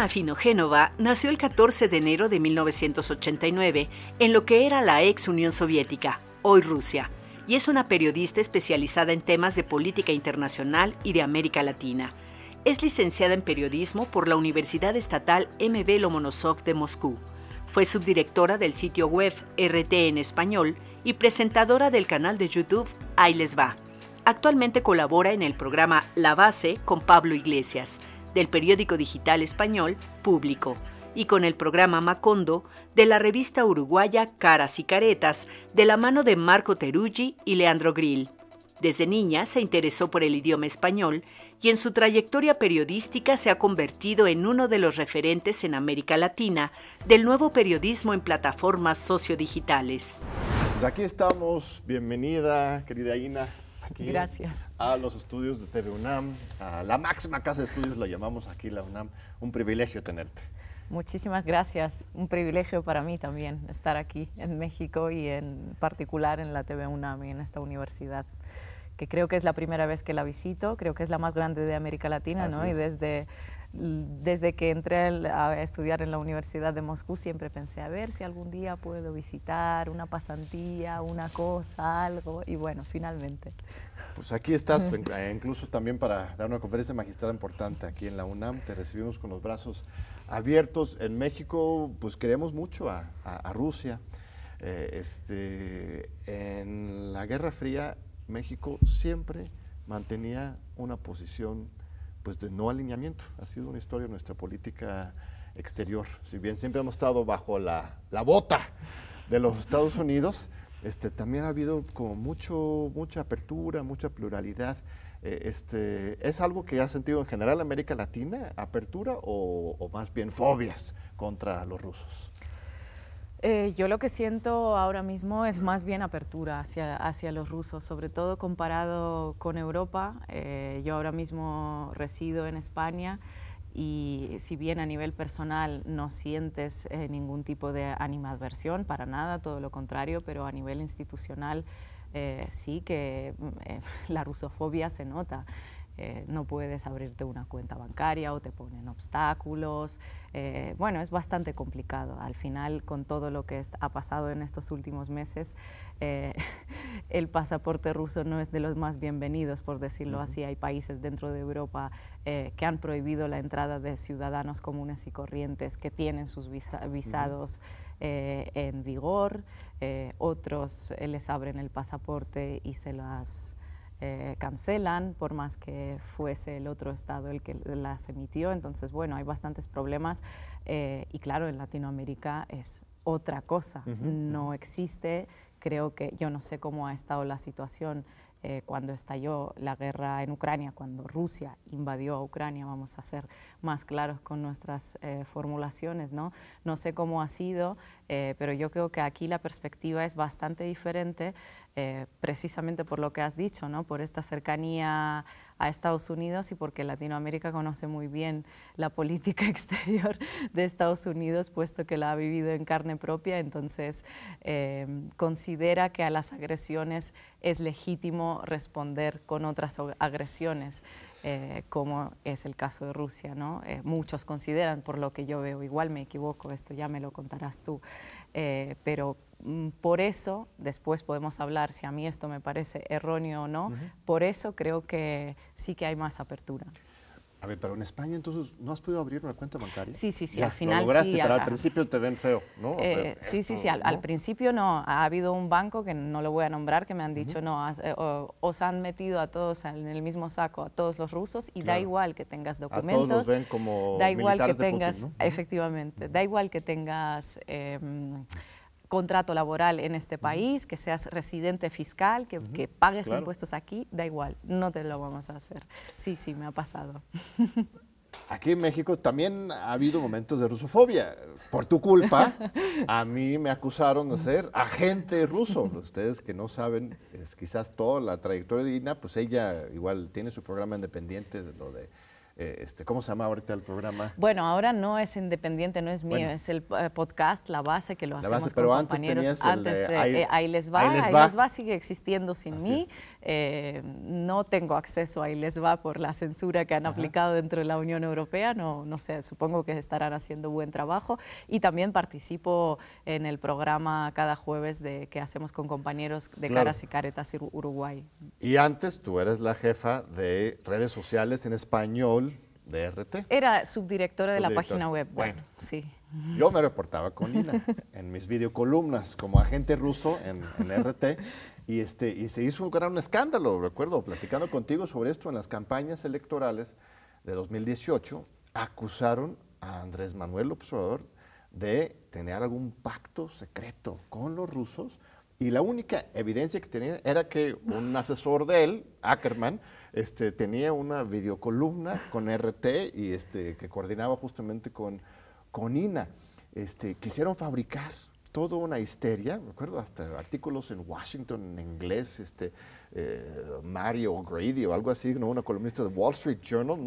Afino Afinogénova nació el 14 de enero de 1989 en lo que era la ex Unión Soviética, hoy Rusia, y es una periodista especializada en temas de política internacional y de América Latina. Es licenciada en periodismo por la Universidad Estatal MB Lomonosov de Moscú. Fue subdirectora del sitio web RT en español y presentadora del canal de YouTube Ahí les va. Actualmente colabora en el programa La Base con Pablo Iglesias del periódico digital español Público, y con el programa Macondo de la revista uruguaya Caras y Caretas, de la mano de Marco Teruggi y Leandro Grill. Desde niña se interesó por el idioma español y en su trayectoria periodística se ha convertido en uno de los referentes en América Latina del nuevo periodismo en plataformas sociodigitales. digitales. Pues aquí estamos, bienvenida querida Ina Gracias. a los estudios de TV UNAM, a la máxima casa de estudios, la llamamos aquí la UNAM. Un privilegio tenerte. Muchísimas gracias. Un privilegio para mí también estar aquí en México y en particular en la TV UNAM y en esta universidad, que creo que es la primera vez que la visito, creo que es la más grande de América Latina, ¿no? Y desde desde que entré a estudiar en la Universidad de Moscú siempre pensé, a ver si algún día puedo visitar una pasantía, una cosa, algo, y bueno, finalmente. Pues aquí estás, e incluso también para dar una conferencia magistral importante aquí en la UNAM, te recibimos con los brazos abiertos. En México, pues queremos mucho a, Rusia. Eh, este, en la Guerra Fría, México siempre mantenía una posición pues de no alineamiento. Ha sido una historia nuestra política exterior. Si bien siempre hemos estado bajo la, bota de los Estados Unidos, este, también ha habido como mucho, mucha apertura, mucha pluralidad. Eh, este, ¿Es algo que ha sentido en general América Latina, apertura o más bien fobias contra los rusos? Eh, yo lo que siento ahora mismo es más bien apertura hacia, los rusos, sobre todo comparado con Europa. Eh, yo ahora mismo resido en España y si bien a nivel personal no sientes eh, ningún tipo de animadversión, para nada, todo lo contrario, pero a nivel institucional sí que mm, la rusofobia se nota. Eh, no puedes abrirte una cuenta bancaria o te ponen obstáculos. Eh, bueno, es bastante complicado. Al final, con todo lo que ha pasado en estos últimos meses, eh, el pasaporte ruso no es de los más bienvenidos, por decirlo así. Hay países dentro de Europa que han prohibido la entrada de ciudadanos comunes y corrientes que tienen sus visados. en vigor, otros les abren el pasaporte y se las eh, cancelan, por más que fuese el otro Estado el que las emitió. Entonces, bueno, hay bastantes problemas eh, y claro, en Latinoamérica es otra cosa, no existe. Creo que yo no sé cómo ha estado la situación eh, cuando estalló la guerra en Ucrania, cuando Rusia invadió a Ucrania, vamos a ser más claros con nuestras formulaciones, ¿no? No sé cómo ha sido, pero yo creo que aquí la perspectiva es bastante diferente eh, precisamente por lo que has dicho, ¿no? por esta cercanía a Estados Unidos y porque Latinoamérica conoce muy bien la política exterior de Estados Unidos, puesto que la ha vivido en carne propia, entonces eh, considera que a las agresiones es legítimo responder con otras agresiones. Eh, como es el caso de Rusia. ¿no? muchos consideran, por lo que yo veo, igual me equivoco, esto ya me lo contarás tú, pero Mm, por eso, después podemos hablar si a mí esto me parece erróneo o no, por eso creo que sí que hay más apertura. A ver, pero en España entonces no has podido abrir una cuenta bancaria. Sí, sí, sí, al final lograste, pero al principio te ven feo, ¿no? Eh, sí, sí, sí, al, principio no. Ha habido un banco que no lo voy a nombrar que me han dicho, no, eh, o, os han metido a todos en el mismo saco, a todos los rusos, y da igual que tengas documentos. A todos los ven como da igual que tengas, Efectivamente, da igual que tengas... Em, contrato laboral en este país, que seas residente fiscal, que, pagues impuestos aquí, da igual, no te lo vamos a hacer. Sí, sí, me ha pasado. Aquí en México también ha habido momentos de rusofobia. Por tu culpa, a mí me acusaron de ser agente ruso. Ustedes que no saben, es quizás toda la trayectoria de Ina, pues ella igual tiene su programa independiente de lo de eh, este, ¿cómo se llama ahorita el programa? Bueno, ahora no es independiente, no es mío, es el eh, podcast La Base que lo la base, pero con antes compañeros. el, eh, ahí, les va, ahí les va. sigue existiendo sin mí. no tengo acceso a Ahí les va por la censura que han aplicado dentro de la Unión Europea. No, no sé, supongo que estarán haciendo buen trabajo. Y también participo en el programa cada jueves de que hacemos con compañeros de Caras y Caretas Uruguay. Y antes tú eres la jefa de redes sociales en español de RT. Era subdirectora, de la página web. Bueno, sí. Yo me reportaba con Lina en mis videocolumnas como agente ruso en, RT y, este, y se hizo un gran escándalo, recuerdo, platicando contigo sobre esto en las campañas electorales de 2018, acusaron a Andrés Manuel López Obrador de tener algún pacto secreto con los rusos y la única evidencia que tenía era que un asesor de él, Ackerman, este, tenía una videocolumna con RT y este, que coordinaba justamente con, con INA. Este, quisieron fabricar toda una histeria, me acuerdo hasta artículos en Washington en inglés, este, eh, Mario Grady o algo así, ¿no? una columnista de Wall Street Journal,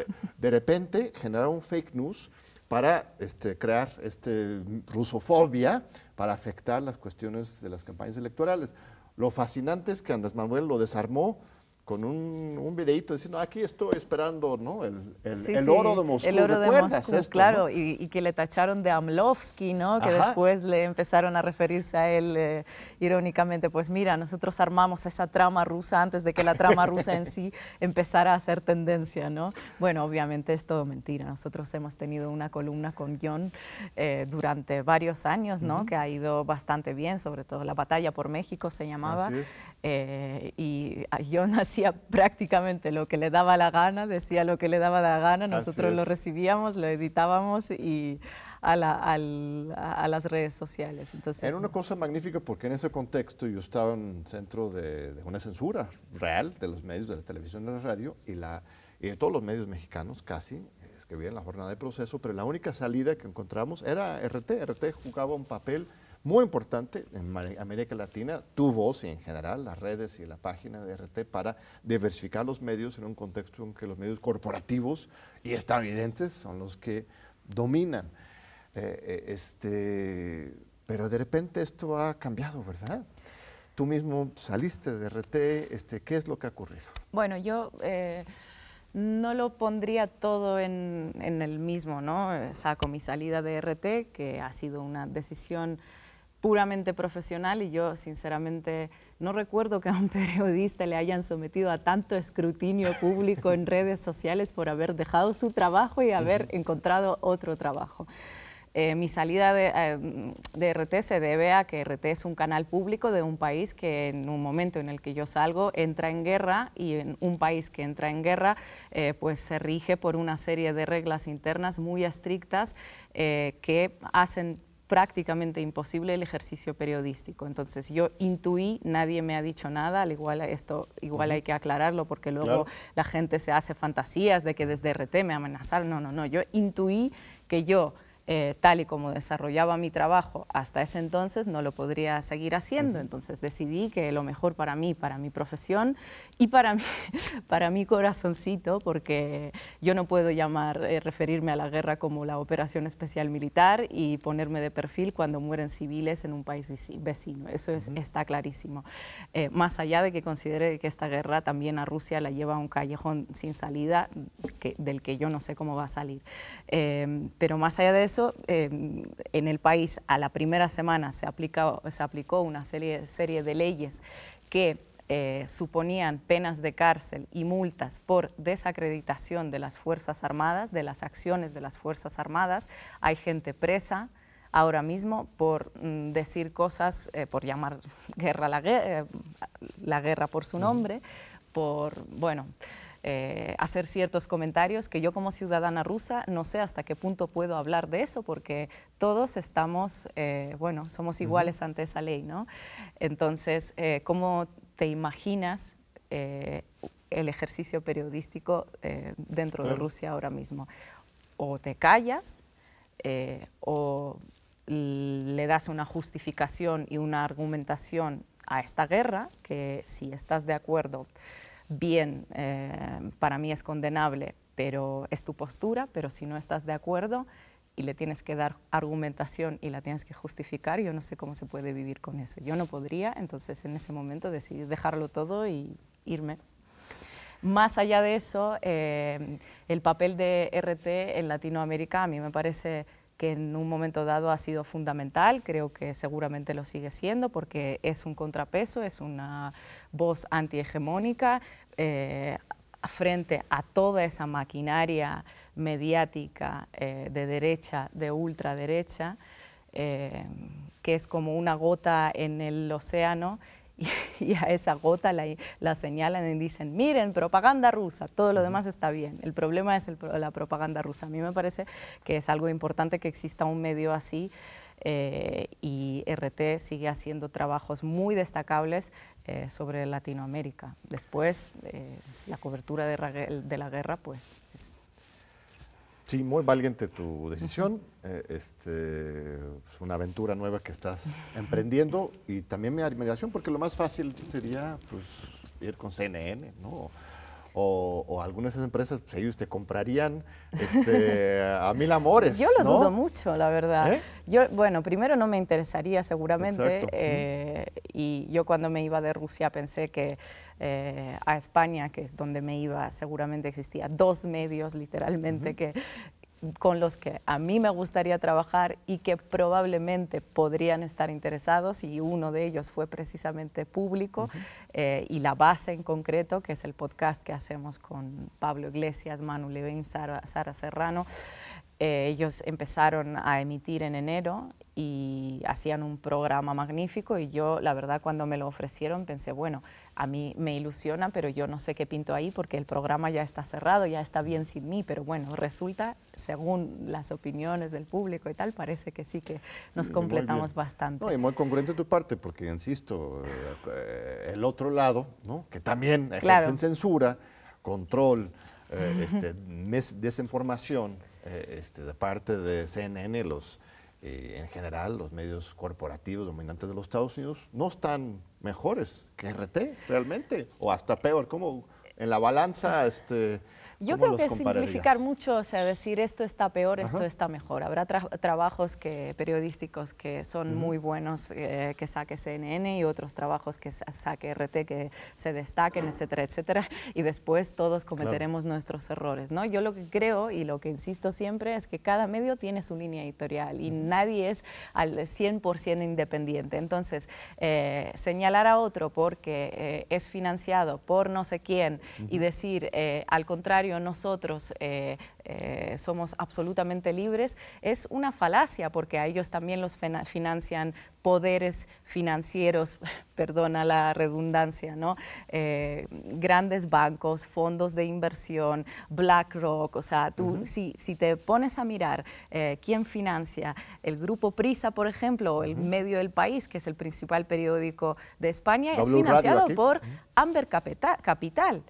de repente generaron fake news para crear este, rusofobia, para afectar las cuestiones de las campañas electorales. Lo fascinante es que Andrés Manuel lo desarmó, con un, videito diciendo, aquí estoy esperando ¿no? el, el, oro de Moscú. El oro de Moscú, claro, y, que le tacharon de Amlovsky, ¿no? que después le empezaron a referirse a él eh, irónicamente, pues mira, nosotros armamos esa trama rusa antes de que la trama rusa en sí empezara a hacer tendencia. ¿no? Bueno, obviamente es todo mentira, nosotros hemos tenido una columna con John eh, durante varios años, ¿no? que ha ido bastante bien, sobre todo la batalla por México se llamaba, eh, y John ha prácticamente lo que le daba la gana, decía lo que le daba la gana, nosotros lo recibíamos, lo editábamos y a, las redes sociales. Entonces, Era una cosa magnífica porque en ese contexto yo estaba en un centro de, una censura real de los medios, de la televisión, de la radio y, la, de todos los medios mexicanos casi, es que escribían la jornada de proceso, pero la única salida que encontramos era RT. RT jugaba un papel muy importante en América Latina, tu voz y en general las redes y la página de RT para diversificar los medios en un contexto en que los medios corporativos y estadounidenses son los que dominan. Eh, eh, este, pero de repente esto ha cambiado, ¿verdad? Tú mismo saliste de RT, este, ¿qué es lo que ha ocurrido? Bueno, yo... Eh, no lo pondría todo en, en, el mismo, ¿no? Saco mi salida de RT, que ha sido una decisión puramente profesional y yo sinceramente no recuerdo que a un periodista le hayan sometido a tanto escrutinio público en redes sociales por haber dejado su trabajo y haber encontrado otro trabajo. Eh, mi salida de, eh, RT se debe a que RT es un canal público de un país que en un momento en el que yo salgo entra en guerra y en un país que entra en guerra eh, pues se rige por una serie de reglas internas muy estrictas que hacen prácticamente imposible el ejercicio periodístico. Entonces yo intuí, nadie me ha dicho nada, al igual esto igual hay que aclararlo porque luego la gente se hace fantasías de que desde RT me amenazaron. No, no, no, yo intuí que yo eh, tal y como desarrollaba mi trabajo hasta ese entonces, no lo podría seguir haciendo. Entonces decidí que lo mejor para mí, para mi profesión y para mi, para mi corazoncito, porque yo no puedo llamar, eh, referirme a la guerra como la operación especial militar y ponerme de perfil cuando mueren civiles en un país vecino. Eso está clarísimo. Eh, más allá de que considere que esta guerra también a Rusia la lleva a un callejón sin salida del que yo no sé cómo va a salir. pero más allá de eso, Em, en el país a la primera semana se, aplicó, una serie, de leyes que eh, suponían penas de cárcel y multas por desacreditación de las Fuerzas Armadas, de las acciones de las Fuerzas Armadas. Hay gente presa ahora mismo por mm, decir cosas, eh, por llamar guerra la, eh, la guerra por su nombre, por, bueno, eh, hacer ciertos comentarios que yo como ciudadana rusa no sé hasta qué punto puedo hablar de eso porque todos estamos, eh, bueno, somos iguales ante esa ley, ¿no? Entonces, eh, ¿cómo te imaginas el ejercicio periodístico dentro de Rusia ahora mismo? O te callas o le das una justificación y una argumentación a esta guerra que si estás de acuerdo bien, eh, para mí es condenable, pero es tu postura, pero si no estás de acuerdo y le tienes que dar argumentación y la tienes que justificar, yo no sé cómo se puede vivir con eso. Yo no podría, entonces en ese momento decidí dejarlo todo y irme. Más allá de eso, eh, el papel de RT en Latinoamérica a mí me parece que en un momento dado ha sido fundamental, creo que seguramente lo sigue siendo porque es un contrapeso, es una voz antihegemónica, eh, frente a toda esa maquinaria mediática eh, de derecha, de ultraderecha, eh, que es como una gota en el océano y, a esa gota la, señalan y dicen, miren, propaganda rusa, todo lo demás está bien, el problema es la propaganda rusa. A mí me parece que es algo importante que exista un medio así. Eh, y e RT sigue haciendo trabajos muy destacables eh, sobre Latinoamérica. Después, eh, la cobertura de, de, la guerra, pues Sí, muy valiente tu decisión. este, es una aventura nueva que estás emprendiendo y también mi admiración porque lo más fácil sería pues, ir con CNN, ¿no? o, algunas de esas empresas, pues, ellos te comprarían este, a mil amores. Yo lo dudo mucho, la verdad. ¿Eh? Yo, bueno, primero no me interesaría seguramente, eh, y yo cuando me iba de Rusia pensé que eh, a España, que es donde me iba, seguramente existía dos medios literalmente que, con los que a mí me gustaría trabajar y que probablemente podrían estar interesados y uno de ellos fue precisamente público eh, y la base en concreto, que es el podcast que hacemos con Pablo Iglesias, Manu Levin, Sara, Serrano. Eh, ellos empezaron a emitir en enero y hacían un programa magnífico y yo la verdad cuando me lo ofrecieron pensé, bueno, a mí me ilusiona, pero yo no sé qué pinto ahí porque el programa ya está cerrado, ya está bien sin mí, pero bueno, resulta, según las opiniones del público y tal, parece que sí que nos mm, completamos bastante. No, y muy congruente tu parte, porque insisto, eh, el otro lado, ¿no? que también ejercen censura, control, eh, este, desinformación eh, este, de parte de CNN, los eh, en general, los medios corporativos dominantes de los Estados Unidos no están mejores que RT realmente, o hasta peor, como en la balanza este, yo creo que simplificar mucho, o sea, decir esto está peor, esto está mejor. Habrá trabajos que, periodísticos que son muy buenos eh, que saque CNN y otros trabajos que saque RT que se destaquen, etcétera, etcétera. Y después todos cometeremos nuestros errores, ¿no? Yo lo que creo y lo que insisto siempre es que cada medio tiene su línea editorial y nadie es al 100% independiente. Entonces, eh, señalar a otro porque eh, es financiado por no sé quién y decir al contrario nosotros eh, eh, somos absolutamente libres, es una falacia porque a ellos también los financian poderes financieros, perdona la redundancia, ¿no? Eh, grandes bancos, fondos de inversión, BlackRock, o sea, tú si, si, te pones a mirar quién financia el grupo Prisa, por ejemplo, o el medio del país, que es el principal periódico de España, es financiado por Amber Capital.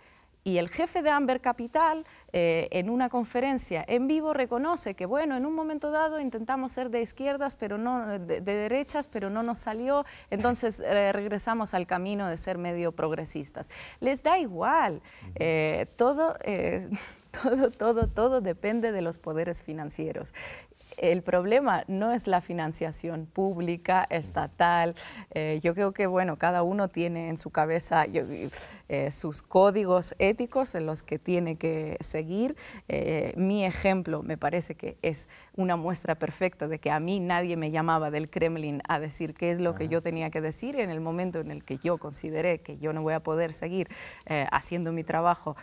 Y el jefe de Amber Capital, eh, en una conferencia en vivo, reconoce que, bueno, en un momento dado intentamos ser de izquierdas, pero no de, derechas, pero no nos salió, entonces eh, regresamos al camino de ser medio progresistas. Les da igual, eh, todo todo, todo, todo depende de los poderes financieros el problema no es la financiación pública, estatal. Eh, yo creo que, bueno, cada uno tiene en su cabeza eh, sus códigos éticos en los que tiene que seguir. Eh, mi ejemplo me parece que es una muestra perfecta de que a mí nadie me llamaba del Kremlin a decir qué es lo que yo tenía que decir en el momento en el que yo consideré que yo no voy a poder seguir haciendo mi trabajo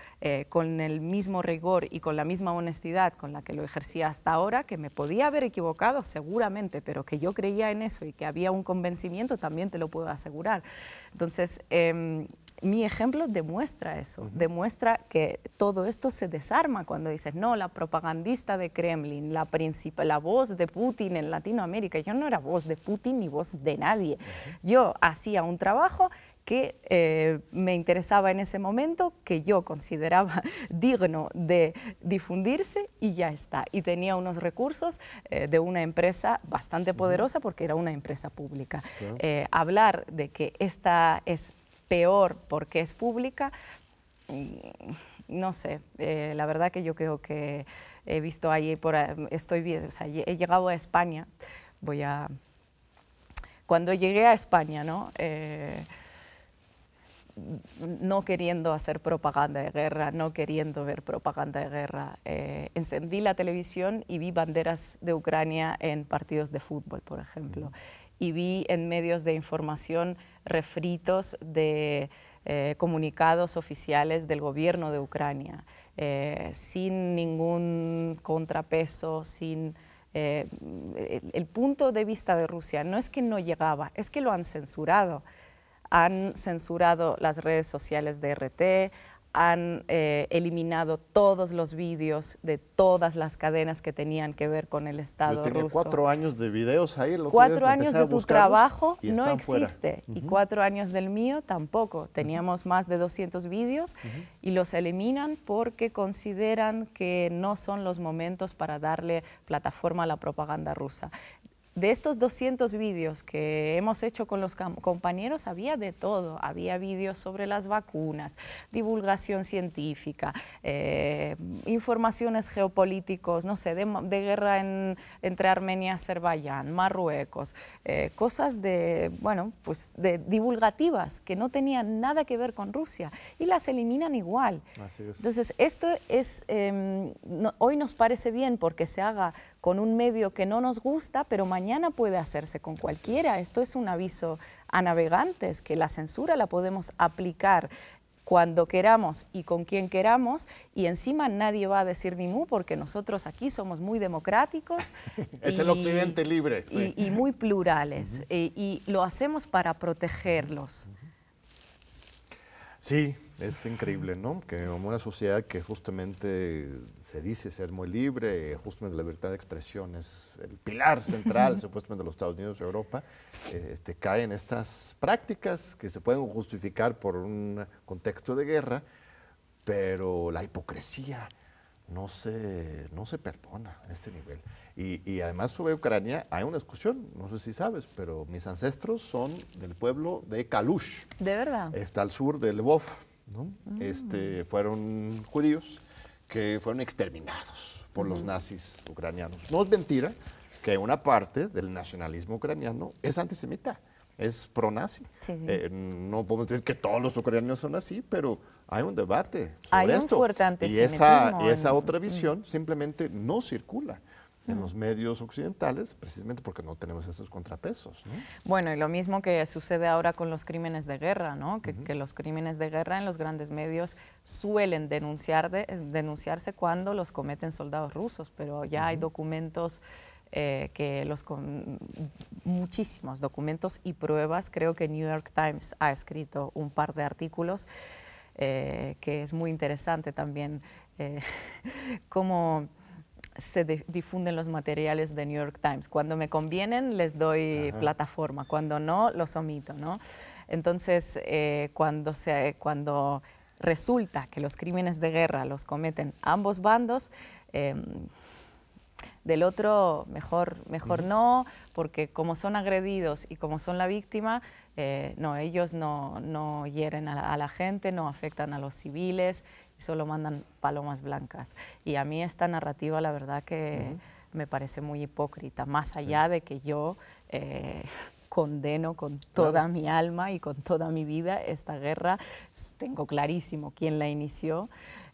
con el mismo rigor y con la misma honestidad con la que lo ejercía hasta ahora, que me podía haber equivocado seguramente, pero que yo creía en eso y que había un convencimiento también te lo puedo asegurar. Entonces, em, mi ejemplo demuestra eso, demuestra que todo esto se desarma cuando dices, no, la propagandista de Kremlin, la, la voz de Putin en Latinoamérica, yo no era voz de Putin ni voz de nadie. Yo hacía un trabajo que eh, me interesaba en ese momento, que yo consideraba digno de difundirse y ya está. Y tenía unos recursos eh, de una empresa bastante poderosa porque era una empresa pública. Eh, hablar de que esta es peor porque es pública, mm, no sé, la verdad que yo creo que he visto ahí, por, estoy, o sea, he llegado a España, voy a... Cuando llegué a España, ¿no? no queriendo hacer propaganda de guerra, no queriendo ver propaganda de guerra. Eh, encendí la televisión y vi banderas de Ucrania en partidos de fútbol, por ejemplo, y vi en medios de información refritos de eh, comunicados oficiales del gobierno de Ucrania, eh, sin ningún contrapeso, sin... el punto de vista de Rusia no es que no llegaba, es que lo han censurado han censurado las redes sociales de RT, han eh, eliminado todos los vídeos de todas las cadenas que tenían que ver con el Estado ruso. Cuatro años de videos ahí. cuatro años de tu trabajo no existe y cuatro años del mío tampoco. Teníamos más de 200 vídeos y los eliminan porque consideran que no son los momentos para darle plataforma a la propaganda rusa de estos 200 vídeos que hemos hecho con los compañeros había de todo, había vídeos sobre las vacunas, divulgación científica, eh, informaciones geopolíticos, no sé, de, guerra entre Armenia y Azerbaiyán, Marruecos, eh, cosas de, bueno, pues de divulgativas que no tenían nada que ver con Rusia y las eliminan igual. Entonces, esto es, em, hoy nos parece bien porque se haga con un medio que no nos gusta, pero mañana puede hacerse con cualquiera. Esto es un aviso a navegantes, que la censura la podemos aplicar cuando queramos y con quien queramos, y encima nadie va a decir ni mu, porque nosotros aquí somos muy democráticos. es el occidente libre. Y, muy plurales, y, eh, y lo hacemos para protegerlos. Sí, es increíble, ¿no? Que como una sociedad que justamente se dice ser muy libre, justamente la libertad de expresión es el pilar central, supuestamente, de los Estados Unidos y Europa, este, caen estas prácticas que se pueden justificar por un contexto de guerra, pero la hipocresía no se, no se perdona a este nivel. Y, y, además sobre Ucrania hay una discusión, no sé si sabes, pero mis ancestros son del pueblo de Kalush. ¿De verdad? Está al sur del Lvov. Ah. Este, fueron judíos que fueron exterminados por los nazis ucranianos. No es mentira que una parte del nacionalismo ucraniano es antisemita, es pro nazi eh, no podemos decir que todos los ucranianos son así, pero hay un debate Y esa, otra visión simplemente no circula en los medios occidentales, precisamente porque no tenemos esos contrapesos. Bueno, y lo mismo que sucede ahora con los crímenes de guerra, ¿no? que, los crímenes de guerra en los grandes medios suelen denunciar eh, denunciarse cuando los cometen soldados rusos, pero ya hay documentos... Eh, que los con muchísimos documentos y pruebas, creo que New York Times ha escrito un par de artículos eh, que es muy interesante también eh, cómo se difunden los materiales de New York Times. Cuando me convienen les doy plataforma, cuando no los omito, ¿no? Entonces, eh, cuando, resulta que los crímenes de guerra los cometen ambos bandos, em, del otro mejor, mejor no, porque como son agredidos y como son la víctima, eh, no, ellos no, no hieren a la, gente, no afectan a los civiles, solo mandan palomas blancas. Y a mí esta narrativa, la verdad que me parece muy hipócrita, más allá de que yo... Eh, condeno con toda mi alma y con toda mi vida esta guerra. Tengo clarísimo quién la inició,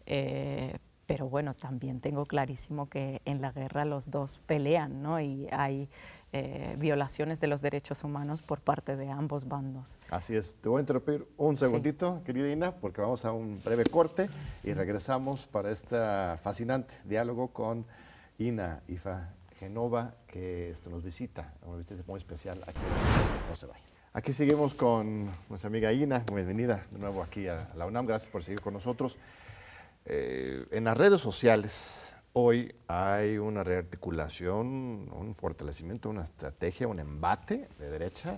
eh, pero bueno, también tengo clarísimo que en la guerra los dos pelean, ¿no? Y hay eh, violaciones de los derechos humanos por parte de ambos bandos. Así es. Te voy a interrumpir un segundito, querida Ina, porque vamos a un breve corte y regresamos para este fascinante diálogo con Ina Ifa Genova, que esto nos visita, una visita muy especial aquí. No se Aquí seguimos con nuestra amiga Ina. Bienvenida de nuevo aquí a la UNAM. Gracias por seguir con nosotros. Eh, en las redes sociales hoy hay una rearticulación, un fortalecimiento, una estrategia, un embate de derecha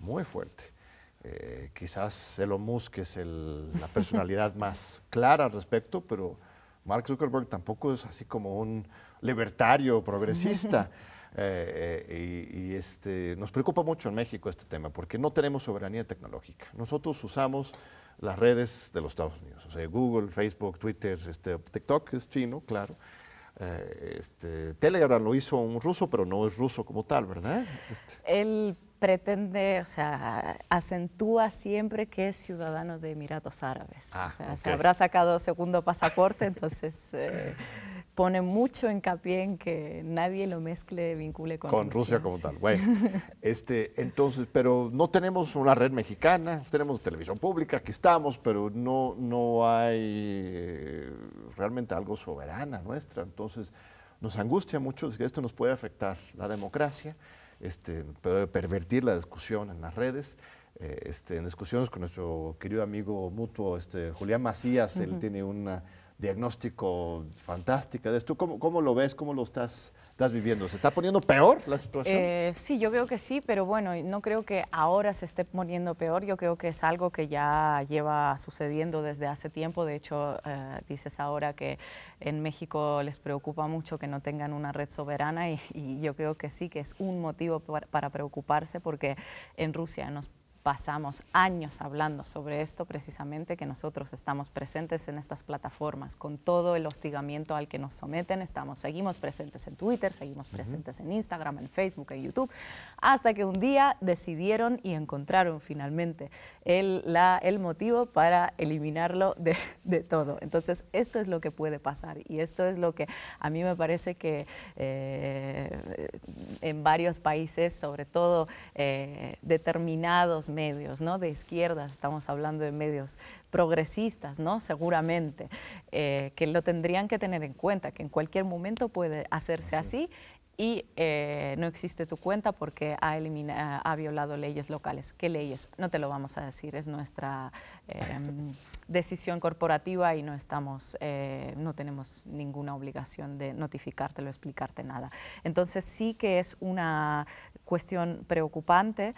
muy fuerte. Eh, quizás Elon Musk es la personalidad más clara al respecto, pero Mark Zuckerberg tampoco es así como un libertario progresista. Eh, eh, y, este, nos preocupa mucho en México este tema, porque no tenemos soberanía tecnológica. Nosotros usamos las redes de los Estados Unidos, o sea, Google, Facebook, Twitter, este, TikTok es chino, claro, eh, este, Telegram lo hizo un ruso, pero no es ruso como tal, ¿verdad? Este. Él pretende, o sea, acentúa siempre que es ciudadano de Emiratos Árabes. Ah, o sea, se habrá sacado segundo pasaporte, entonces... Eh, pone mucho hincapié en que nadie lo mezcle, vincule con, con Rusia. como tal. Bueno, este, entonces, pero no tenemos una red mexicana, tenemos televisión pública, aquí estamos, pero no, no hay eh, realmente algo soberana nuestra. Entonces, nos angustia mucho que esto nos puede afectar la democracia, este, puede pervertir la discusión en las redes. Eh, este, en discusiones con nuestro querido amigo mutuo este, Julián Macías, él tiene una diagnóstico fantástica de esto. ¿Cómo, cómo lo ves? ¿Cómo lo estás, estás viviendo? ¿Se está poniendo peor la situación? Eh, sí, yo creo que sí, pero bueno, no creo que ahora se esté poniendo peor. Yo creo que es algo que ya lleva sucediendo desde hace tiempo. De hecho, eh, dices ahora que en México les preocupa mucho que no tengan una red soberana y, yo creo que sí, que es un motivo para, para preocuparse porque en Rusia nos pasamos años hablando sobre esto, precisamente que nosotros estamos presentes en estas plataformas con todo el hostigamiento al que nos someten. Estamos, seguimos presentes en Twitter, seguimos presentes en Instagram, en Facebook, en YouTube, hasta que un día decidieron y encontraron finalmente el, motivo para eliminarlo de, todo. Entonces, esto es lo que puede pasar y esto es lo que a mí me parece que eh, en varios países, sobre todo eh, determinados, medios, ¿no? De izquierdas, estamos hablando de medios progresistas, ¿no? Seguramente, eh, que lo tendrían que tener en cuenta, que en cualquier momento puede hacerse así y eh, no existe tu cuenta porque ha, ha violado leyes locales. ¿Qué leyes? No te lo vamos a decir, es nuestra em, decisión corporativa y no, estamos, eh, no tenemos ninguna obligación de notificártelo, explicarte nada. Entonces sí que es una cuestión preocupante.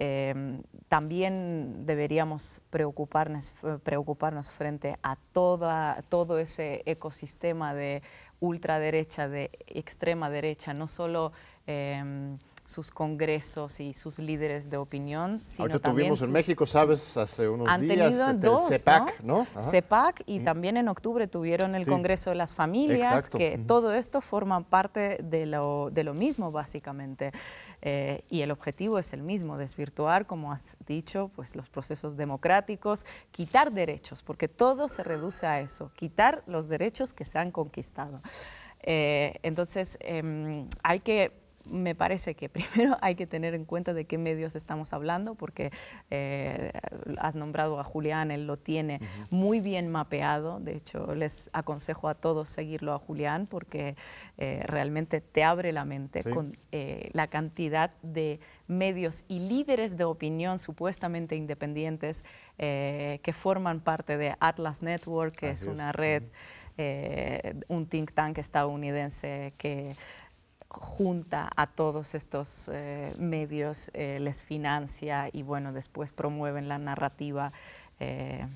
Em, también deberíamos preocuparnos, eh, preocuparnos frente a toda, todo ese ecosistema de ultraderecha, de extrema derecha, no solo em, sus congresos y sus líderes de opinión. Sino Ahorita tuvimos en México, sabes, hace unos han días tenido el este, CEPAC, ¿no? CEPAC y mm. también en octubre tuvieron el Congreso de las Familias, que todo esto forma parte de lo, de lo mismo, básicamente. Eh, y el objetivo es el mismo, desvirtuar, como has dicho, pues los procesos democráticos, quitar derechos, porque todo se reduce a eso, quitar los derechos que se han conquistado. Eh, entonces, em, hay que me parece que primero hay que tener en cuenta de qué medios estamos hablando, porque eh, has nombrado a Julián, él lo tiene muy bien mapeado, de hecho les aconsejo a todos seguirlo a Julián, porque eh, realmente te abre la mente con eh, la cantidad de medios y líderes de opinión supuestamente independientes que forman parte de Atlas Network, que es una red, un think tank estadounidense que junta a todos estos eh, medios, eh, les financia y bueno, después promueven la narrativa eh,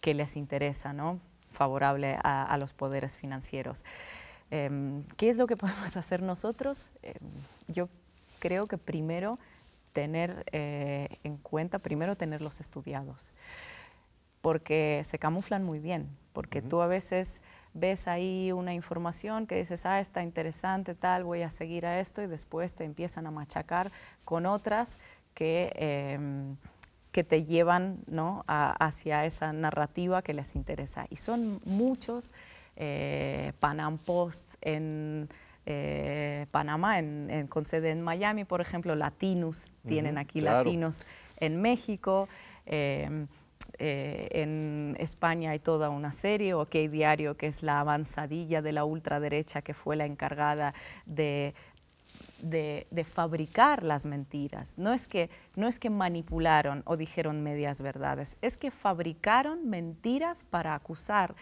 que les interesa, ¿no? favorable a los poderes financieros. Em, ¿Qué es lo que podemos hacer nosotros? Em, yo creo que primero tener en cuenta, primero tenerlos estudiados, porque se camuflan muy bien porque tú a veces ves ahí una información que dices, ah, está interesante, tal, voy a seguir a esto, y después te empiezan a machacar con otras que, em, que te llevan ¿no? hacia esa narrativa que les interesa. Y son muchos eh, Panam Post en... Eh, Panamá, en, con sede en Miami, por ejemplo, Latinos, tienen aquí Latinos en México. Em, eh, en España hay toda una serie, o OK Diario, que es la avanzadilla de la ultraderecha que fue la encargada de fabricar las mentiras. No es, que, no es que manipularon o dijeron medias verdades, es que fabricaron mentiras para acusar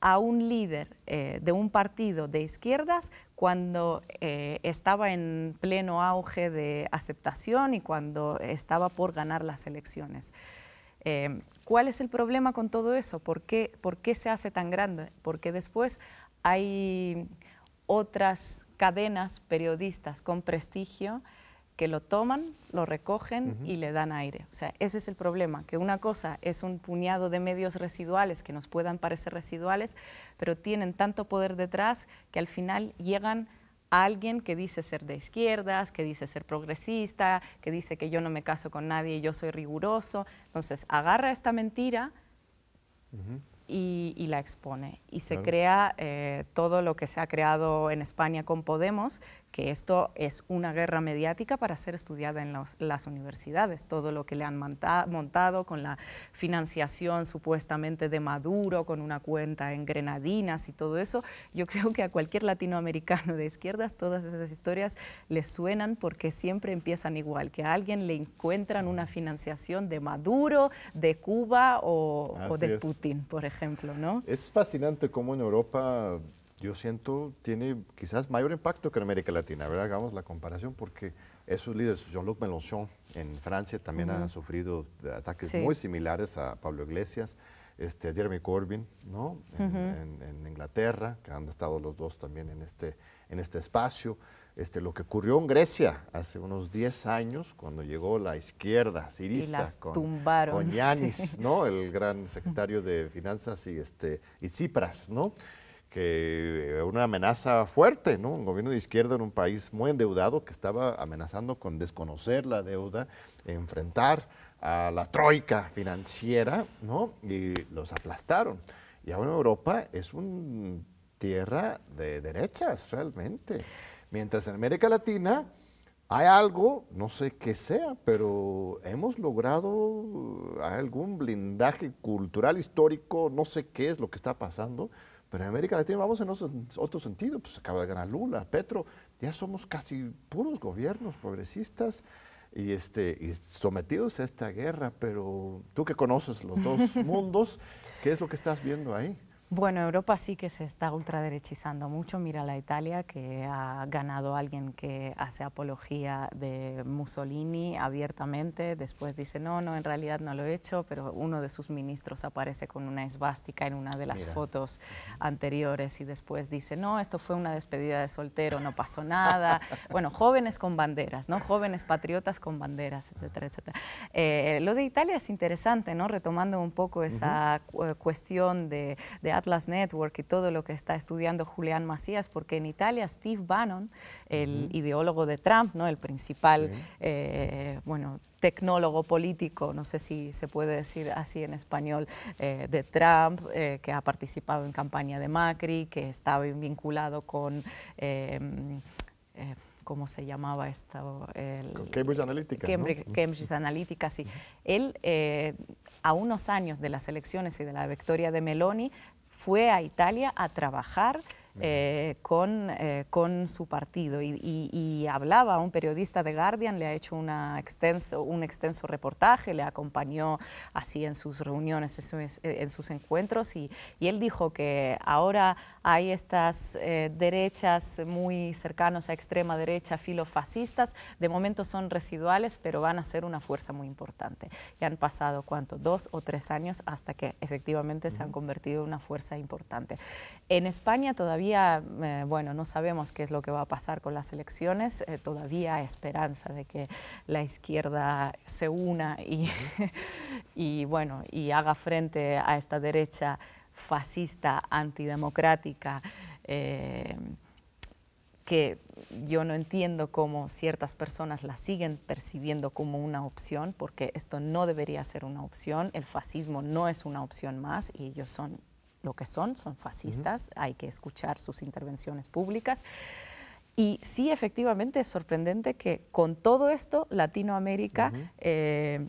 a un líder eh, de un partido de izquierdas cuando eh, estaba en pleno auge de aceptación y cuando estaba por ganar las elecciones. Em, ¿Cuál es el problema con todo eso? ¿Por qué, ¿Por qué se hace tan grande? Porque después hay otras cadenas periodistas con prestigio que lo toman, lo recogen y le dan aire. O sea, ese es el problema, que una cosa es un puñado de medios residuales que nos puedan parecer residuales, pero tienen tanto poder detrás que al final llegan alguien que dice ser de izquierdas, que dice ser progresista, que dice que yo no me caso con nadie y yo soy riguroso. Entonces agarra esta mentira y, la expone. Y se crea eh, todo lo que se ha creado en España con Podemos, que esto es una guerra mediática para ser estudiada en las universidades, todo lo que le han montado con la financiación supuestamente de Maduro, con una cuenta en Grenadinas y todo eso, yo creo que a cualquier latinoamericano de izquierdas todas esas historias le suenan porque siempre empiezan igual, que a alguien le encuentran una financiación de Maduro, de Cuba o, de Putin, por ejemplo, ¿no? Es fascinante cómo en Europa yo siento tiene quizás mayor impacto que en América Latina, ver, Hagamos la comparación porque esos líderes, Jean-Luc Mélenchon en Francia también ha sufrido ataques muy similares a Pablo Iglesias, este, Jeremy Corbyn, ¿no? En, Inglaterra, que han estado los dos también en este, en este espacio. Este, lo que ocurrió en Grecia hace unos 10 años, cuando llegó la izquierda siriza con, Yanis, ¿no? el gran secretario de Finanzas y, este, y Cipras, ¿no? Eh, una amenaza fuerte, ¿no? Un gobierno de izquierda en un país muy endeudado que estaba amenazando con desconocer la deuda, enfrentar a la troika financiera, ¿no? Y los aplastaron. Y ahora Europa es una tierra de derechas, realmente. Mientras en América Latina hay algo, no sé qué sea, pero hemos logrado eh, algún blindaje cultural, histórico, no sé qué es lo que está pasando, pero en América Latina vamos en otro sentido, pues acaba de ganar Lula, Petro, ya somos casi puros gobiernos progresistas y, este, y sometidos a esta guerra, pero tú que conoces los dos mundos, ¿qué es lo que estás viendo ahí? Bueno, Europa sí que se está ultraderechizando mucho. Mira la Italia, que ha ganado alguien que hace apología de Mussolini abiertamente. Después dice, no, no, en realidad no lo he hecho, pero uno de sus ministros aparece con una esvástica en una de las fotos anteriores y después dice, no, esto fue una despedida de soltero, no pasó nada. bueno, jóvenes con banderas, ¿no? Jóvenes patriotas con banderas, etcétera, etcétera. Eh, lo de Italia es interesante, ¿no? Retomando un poco esa cuestión de, de Atlas Network y todo lo que está estudiando Julián Macías, porque en Italia Steve Bannon, el ideólogo de Trump, ¿no? el principal, eh, bueno, tecnólogo político, no sé si se puede decir así en español, eh, de Trump, eh, que ha participado en campaña de Macri, que estaba vinculado con... Em, ¿Cómo se llamaba esto? Cambridge Analytica. Cambridge Analytica, sí. Él, a unos años de las elecciones y de la victoria de Meloni, fue a Italia a trabajar eh, con, eh, con su partido. Y, hablaba, un periodista de Guardian le ha hecho una extenso, un extenso reportaje, le acompañó así en sus reuniones, en sus, encuentros, y, él dijo que ahora hay estas eh, derechas muy cercanos a extrema derecha, filofascistas, de momento son residuales, pero van a ser una fuerza muy importante. y han pasado, ¿cuánto? Dos o tres años hasta que efectivamente se han convertido en una fuerza importante. En España todavía eh, bueno, no sabemos qué es lo que va a pasar con las elecciones, eh, todavía hay esperanza de que la izquierda se una y, bueno, y haga frente a esta derecha fascista, antidemocrática, eh, que yo no entiendo cómo ciertas personas la siguen percibiendo como una opción, porque esto no debería ser una opción, el fascismo no es una opción más y ellos son lo que son, son fascistas, hay que escuchar sus intervenciones públicas. Y sí, efectivamente, es sorprendente que con todo esto Latinoamérica eh,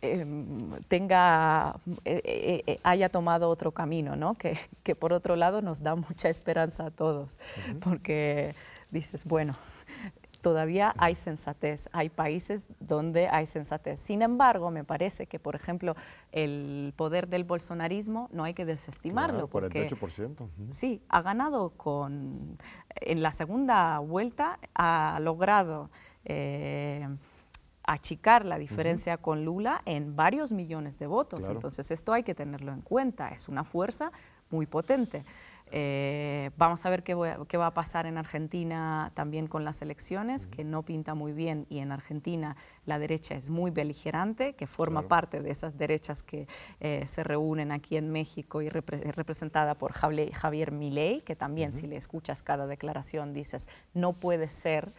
em, tenga, eh, eh, haya tomado otro camino, Que, por otro lado nos da mucha esperanza a todos, porque dices, bueno, todavía hay sensatez, hay países donde hay sensatez. Sin embargo, me parece que, por ejemplo, el poder del bolsonarismo no hay que desestimarlo. 48%. sí, ha ganado con... En la segunda vuelta ha logrado... Eh, achicar la diferencia con Lula en varios millones de votos. Entonces esto hay que tenerlo en cuenta, es una fuerza muy potente. Eh, vamos a ver qué, va a pasar en Argentina también con las elecciones, que no pinta muy bien y en Argentina la derecha es muy beligerante, que forma parte de esas derechas que eh, se reúnen aquí en México y representada por Javier Milei, que también si le escuchas cada declaración dices, no puede ser.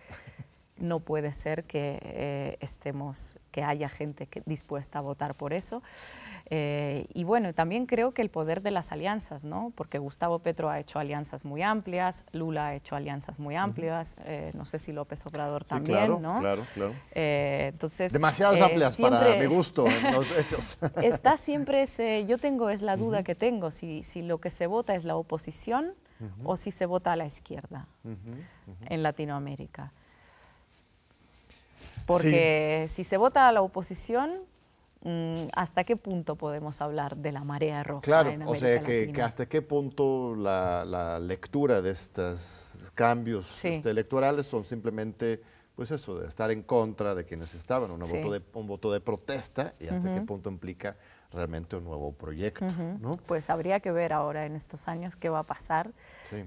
No puede ser que eh, estemos, que haya gente dispuesta a votar por eso. Eh, y bueno, también creo que el poder de las alianzas, ¿no? Porque Gustavo Petro ha hecho alianzas muy amplias, Lula ha hecho alianzas muy amplias, eh, no sé si López Obrador también, ¿no? Claro, claro. Eh, entonces. Demasiadas amplias para mi gusto los hechos. Está siempre ese, yo tengo, es la duda que tengo, si, lo que se vota es la oposición o si se vota a la izquierda en Latinoamérica. Porque si se vota a la oposición, Mm, ¿hasta qué punto podemos hablar de la marea roja? en o sea, que, hasta qué punto la, lectura de estos cambios este, electorales son simplemente, pues eso, de estar en contra de quienes estaban, una de, un voto de protesta y hasta qué punto implica realmente un nuevo proyecto. ¿no? Pues habría que ver ahora en estos años qué va a pasar,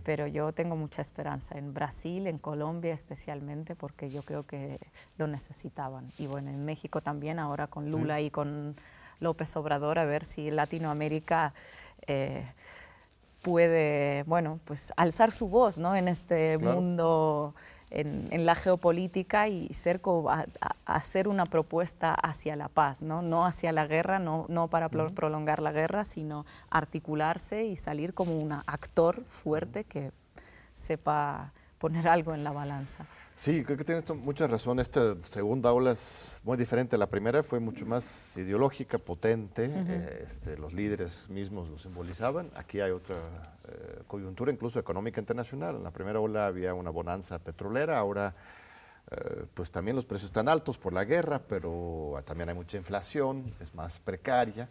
pero yo tengo mucha esperanza en Brasil, en Colombia especialmente, porque yo creo que lo necesitaban. Y bueno, en México también, ahora con Lula y con López Obrador, a ver si Latinoamérica... Eh, puede, bueno, pues alzar su voz, ¿no? En este mundo en, la geopolítica y hacer una propuesta hacia la paz, no, hacia la guerra, no, para prolongar la guerra, sino articularse y salir como un actor fuerte que sepa poner algo en la balanza. Sí, creo que tienes mucha razón. Esta segunda ola es muy diferente. La primera fue mucho más ideológica, potente. Eh, este, los líderes mismos lo simbolizaban. Aquí hay otra eh, coyuntura, incluso económica internacional. En la primera ola había una bonanza petrolera. Ahora, eh, pues también los precios están altos por la guerra, pero también hay mucha inflación, es más precaria.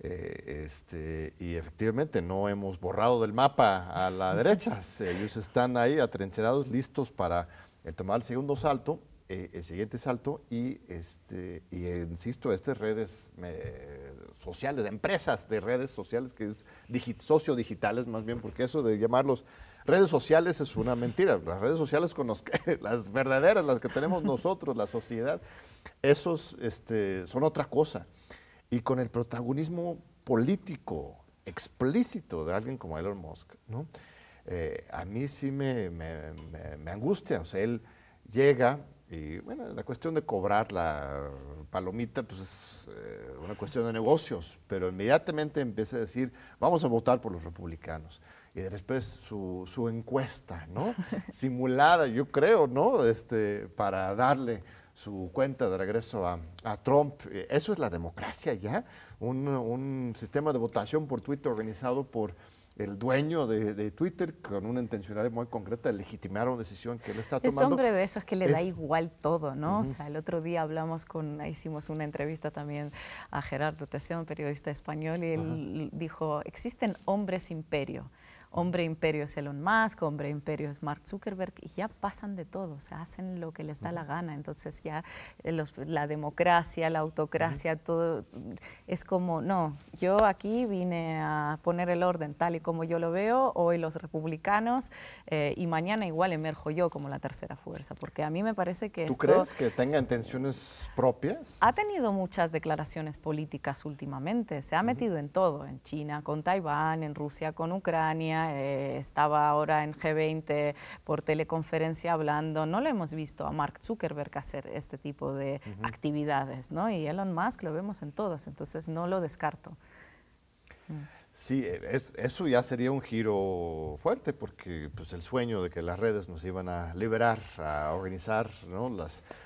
Este, y efectivamente no hemos borrado del mapa a la derecha. Ellos están ahí atrincherados, listos para el tomar el segundo salto, eh, el siguiente salto y, este, insisto, estas redes sociales, empresas de redes sociales, que es sociodigitales más bien, porque eso de llamarlos redes sociales es una mentira. Las redes sociales con las verdaderas, las que tenemos nosotros, la sociedad, esos este, son otra cosa. Y con el protagonismo político explícito de alguien como Elon Musk, ¿no? Eh, a mí sí me, me, me, angustia. O sea, él llega y, bueno, la cuestión de cobrar la palomita, pues es eh, una cuestión de negocios, pero inmediatamente empieza a decir, vamos a votar por los republicanos. Y después su, su encuesta, ¿no? Simulada, yo creo, ¿no? Este, para darle su cuenta de regreso a, a, Trump. Eh, eso es la democracia ya, un, un sistema de votación por Twitter organizado por el dueño de, Twitter con una intencionalidad muy concreta de legitimar una decisión que él está tomando. Es hombre de eso, es que le da igual todo, ¿no? O sea, el otro día hablamos con, hicimos una entrevista también a Gerardo Tessier, periodista español, y él dijo, existen hombres imperio hombre imperio es Elon Musk, hombre imperio es Mark Zuckerberg, y ya pasan de todo, o hacen lo que les da la gana. Entonces ya eh, la democracia, la autocracia, todo es como, no, yo aquí vine a poner el orden tal y como yo lo veo, hoy los republicanos eh, y mañana igual emerjo yo como la tercera fuerza, porque a mí me parece que... ¿Tú crees que tenga intenciones propias? Ha tenido muchas declaraciones políticas últimamente, se ha metido en todo, en China, con Taiwán, en Rusia, con Ucrania, eh, estaba ahora en G20 por teleconferencia hablando, no le hemos visto a Mark Zuckerberg hacer este tipo de actividades, ¿no? Y Elon Musk lo vemos en todas, entonces no lo descarto. Mm. Sí, eh, eso ya sería un giro fuerte porque pues, el sueño de que las redes nos iban a liberar, a organizar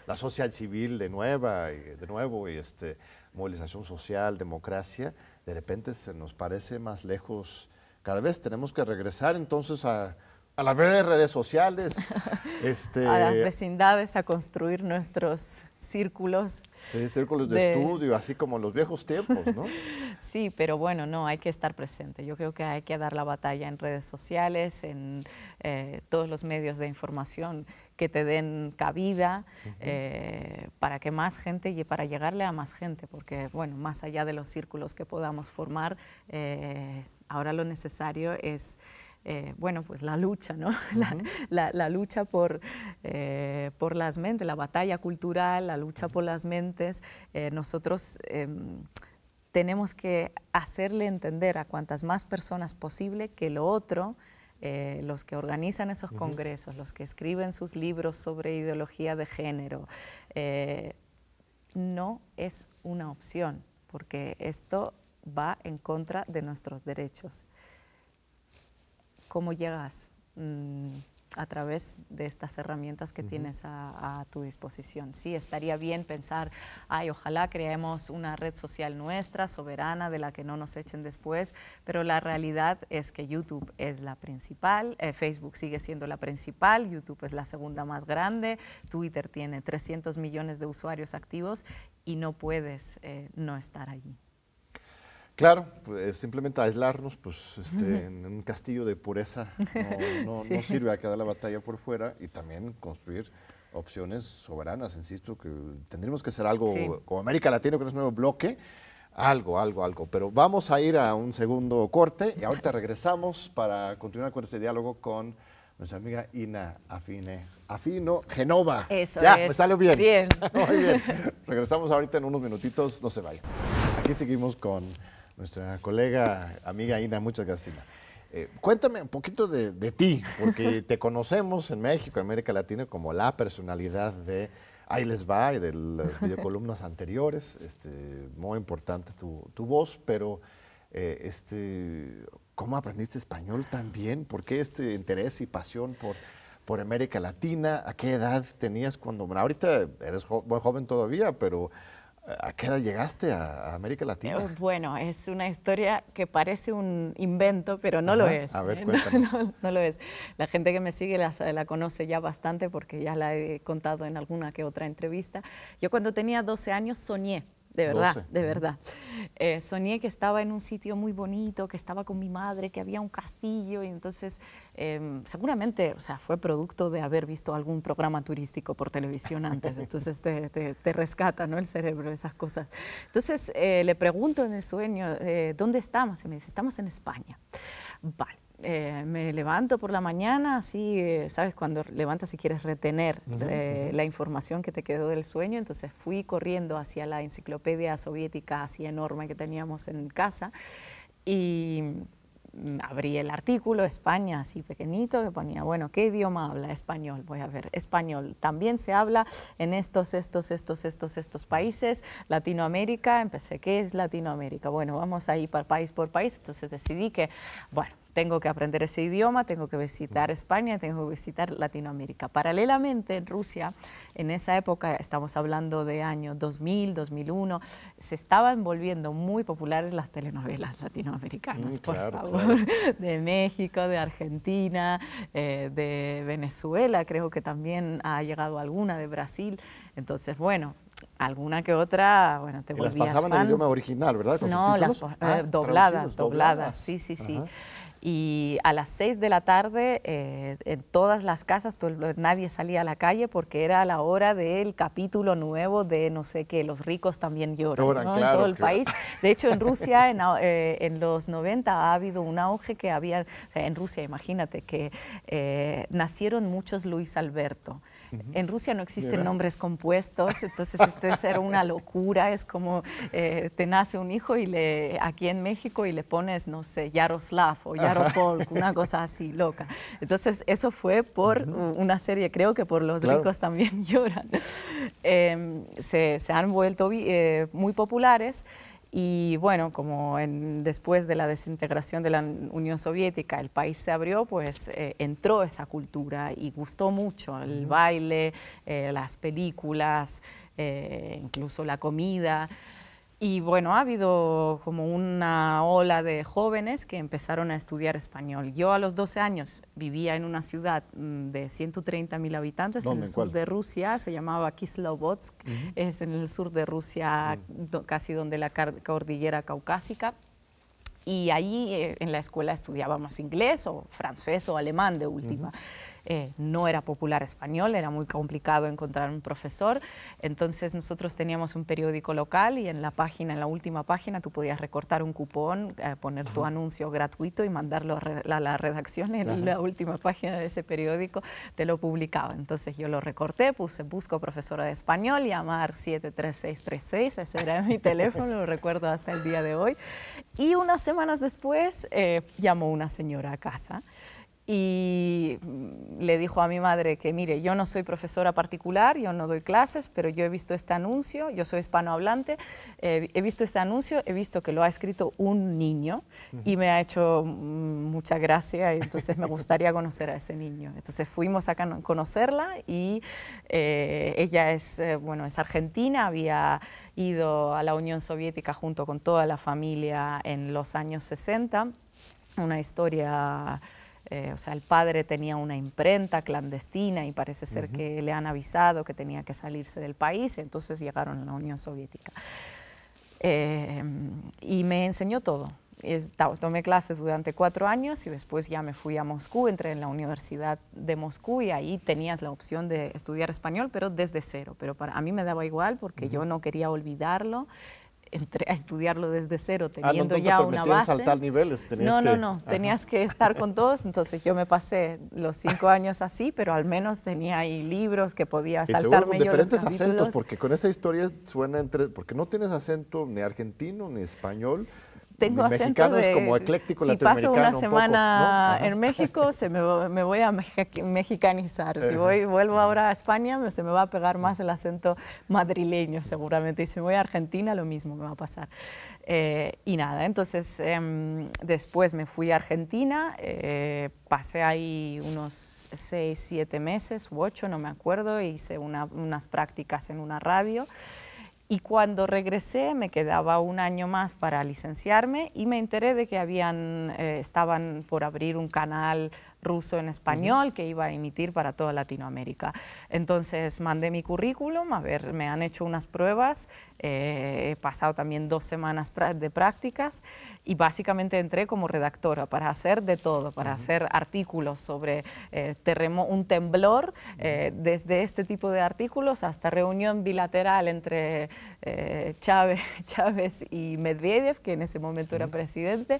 la sociedad civil de, nueva, de nuevo y este, movilización social, democracia, de repente se nos parece más lejos cada vez tenemos que regresar entonces a, las redes sociales. Este, a las vecindades, a construir nuestros círculos. Sí, círculos de, estudio, así como en los viejos tiempos, ¿no? sí, pero bueno, no, hay que estar presente. Yo creo que hay que dar la batalla en redes sociales, en eh, todos los medios de información que te den cabida eh, para que más gente y para llegarle a más gente, porque bueno, más allá de los círculos que podamos formar, eh, Ahora lo necesario es, eh, bueno, pues la lucha, ¿no? la, lucha por, eh, por las mentes, la batalla cultural, la lucha por las mentes. Eh, nosotros em, tenemos que hacerle entender a cuantas más personas posible que lo otro, los que organizan esos congresos, los que escriben sus libros sobre ideología de género, no es una opción, porque esto va en contra de nuestros derechos. ¿Cómo llegas? Mm, a través de estas herramientas que tienes a, tu disposición. Sí, estaría bien pensar, ay, ojalá creemos una red social nuestra, soberana, de la que no nos echen después, pero la realidad es que YouTube es la principal, eh, Facebook sigue siendo la principal, YouTube es la segunda más grande, Twitter tiene 300 millones de usuarios activos y no puedes eh, no estar allí. Claro, pues, simplemente aislarnos, pues este, en un castillo de pureza no, sirve a quedar la batalla por fuera y también construir opciones soberanas, insisto, que tendríamos que hacer algo como América Latina es un nuevo bloque, algo, algo, algo. Pero vamos a ir a un segundo corte y ahorita regresamos para continuar con este diálogo con nuestra amiga Ina Afine, Afino Genova. Eso ya, me salió bien. Bien. Muy bien. Regresamos ahorita en unos minutitos, no se vaya. Aquí seguimos con nuestra colega, amiga Ina, muchas gracias, eh, cuéntame un poquito de, ti, porque te conocemos en México, en América Latina, como la personalidad de Ailes les va, y de las videocolumnas anteriores. Este, muy importante tu, voz, pero eh, este, ¿cómo aprendiste español también? ¿Por qué este interés y pasión por, por América Latina? ¿A qué edad tenías cuando, bueno, ahorita eres muy joven todavía, pero ¿A qué edad llegaste a América Latina? Eh, bueno, es una historia que parece un invento, pero no lo es. A ver, No, lo es. La gente que me sigue la, la, conoce ya bastante porque ya la he contado en alguna que otra entrevista. Yo cuando tenía 12 años soñé de verdad, de verdad. Eh, soñé que estaba en un sitio muy bonito, que estaba con mi madre, que había un castillo y entonces em, seguramente, o sea, fue producto de haber visto algún programa turístico por televisión antes, entonces te, te, rescata ¿no? el cerebro esas cosas. Entonces eh, le pregunto en el sueño, eh, ¿dónde estamos? Y me dice, estamos en España. Vale. Eh, me levanto por la mañana, así, eh, ¿sabes? Cuando levantas y quieres retener eh, la información que te quedó del sueño, entonces fui corriendo hacia la enciclopedia soviética así enorme que teníamos en casa y mm, abrí el artículo, España, así pequeñito, que ponía, bueno, ¿qué idioma habla? Español, voy a ver, español. También se habla en estos, estos, estos, estos, estos países, Latinoamérica, empecé, ¿qué es Latinoamérica? Bueno, vamos a ir por país por país, entonces decidí que, bueno, tengo que aprender ese idioma, tengo que visitar España, tengo que visitar Latinoamérica. Paralelamente en Rusia, en esa época, estamos hablando de año 2000, 2001, se estaban volviendo muy populares las telenovelas latinoamericanas, mm, por favor, de México, de Argentina, eh, de Venezuela, creo que también ha llegado alguna, de Brasil. Entonces, bueno, alguna que otra, bueno, te volvías las pasaban en idioma original, ¿verdad? No, las eh, ah, dobladas, dobladas, sí, sí, sí y a las 6 de la tarde eh, en todas las casas nadie salía a la calle porque era la hora del capítulo nuevo de no sé qué, los ricos también lloran, en todo el país. De hecho, en Rusia eh, en, los 90 ha habido un auge que había, o sea, en Rusia imagínate que eh, nacieron muchos Luis Alberto. En Rusia no existen nombres compuestos, entonces esto es una locura, es como eh, te nace un hijo y le aquí en México y le pones, no sé, Yaroslav o Yaropolk, una cosa así loca. Entonces eso fue por una serie, creo que por los ricos también lloran. Em, se, han vuelto eh, muy populares. Y bueno, como después de la desintegración de la Unión Soviética el país se abrió, pues eh, entró esa cultura y gustó mucho el baile, eh, las películas, eh, incluso la comida. Y bueno, ha habido como una ola de jóvenes que empezaron a estudiar español. Yo a los 12 años vivía en una ciudad mm, de 130.000 habitantes en el sur de Rusia, se llamaba Kislovodsk, es en el sur de Rusia, mm. casi donde la cordillera caucásica. Y ahí eh, en la escuela estudiábamos inglés o francés o alemán de última. Eh, no era popular español, era muy complicado encontrar un profesor. Entonces nosotros teníamos un periódico local y en la página, en la última página, tú podías recortar un cupón, eh, poner tu anuncio gratuito y mandarlo a, la, redacción en la última página de ese periódico, te lo publicaba. Entonces yo lo recorté, puse busco profesora de español, llamar 73636, ese era mi teléfono, lo recuerdo hasta el día de hoy. Y unas semanas después eh, llamó una señora a casa y mm, le dijo a mi madre que, mire, yo no soy profesora particular, yo no doy clases, pero yo he visto este anuncio, yo soy hispanohablante, eh, he visto este anuncio, he visto que lo ha escrito un niño y me ha hecho mm, mucha gracia, y entonces me gustaría conocer a ese niño. Entonces fuimos a conocerla y eh, ella es, eh, bueno, es argentina, había ido a la Unión Soviética junto con toda la familia en los años 60, una historia eh, o sea, el padre tenía una imprenta clandestina y parece ser que le han avisado que tenía que salirse del país, entonces llegaron a la Unión Soviética. Eh, y me enseñó todo. Tomé clases durante cuatro años y después ya me fui a Moscú, entré en la Universidad de Moscú y ahí tenías la opción de estudiar español, pero desde cero. Pero a mí me daba igual porque yo no quería olvidarlo a estudiarlo desde cero, ah, teniendo ya una base. saltar niveles, No, no, no, tenías que estar con todos, entonces yo me pasé los cinco años así, pero al menos tenía ahí libros que podía saltarme y yo diferentes acentos, porque con esa historia suena entre, porque no tienes acento ni argentino ni español tengo acento de, si paso una semana en México se me, me voy a mexicanizar si eh. voy vuelvo ahora a España se me va a pegar más el acento madrileño seguramente y si voy a Argentina lo mismo me va a pasar eh, y nada entonces em, después me fui a Argentina eh, pasé ahí unos seis siete meses u ocho no me acuerdo hice unas prácticas en una radio y cuando regresé me quedaba un año más para licenciarme y me enteré de que habían, eh, estaban por abrir un canal ruso en español que iba a emitir para toda Latinoamérica. Entonces mandé mi currículum, a ver, me han hecho unas pruebas, eh, he pasado también dos semanas de prácticas y básicamente entré como redactora para hacer de todo, para hacer artículos sobre eh, terremo un temblor, eh, desde este tipo de artículos hasta reunión bilateral entre Chávez, Chávez y Medvedev, que en ese momento era presidente,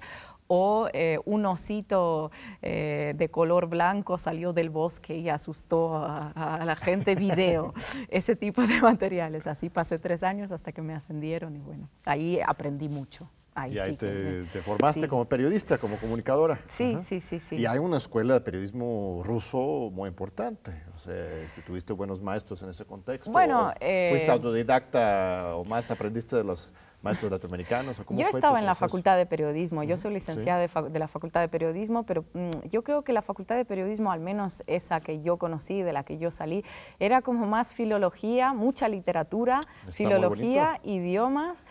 o eh, un osito eh, de color blanco salió del bosque y asustó a, la gente, video, ese tipo de materiales. Así pasé tres años hasta que me ascendieron y bueno, ahí aprendí mucho. Ahí y ahí sí te, formaste como periodista, como comunicadora. Sí, sí, sí, sí. Y hay una escuela de periodismo ruso muy importante. O sea, este, tuviste buenos maestros en ese contexto. Bueno, fuiste eh, autodidacta o más aprendiste de los maestros latinoamericanos? O cómo yo estaba en la Facultad de Periodismo, yo soy licenciada de, la Facultad de Periodismo, pero mm, yo creo que la Facultad de Periodismo, al menos esa que yo conocí, de la que yo salí, era como más filología, mucha literatura, filología, idiomas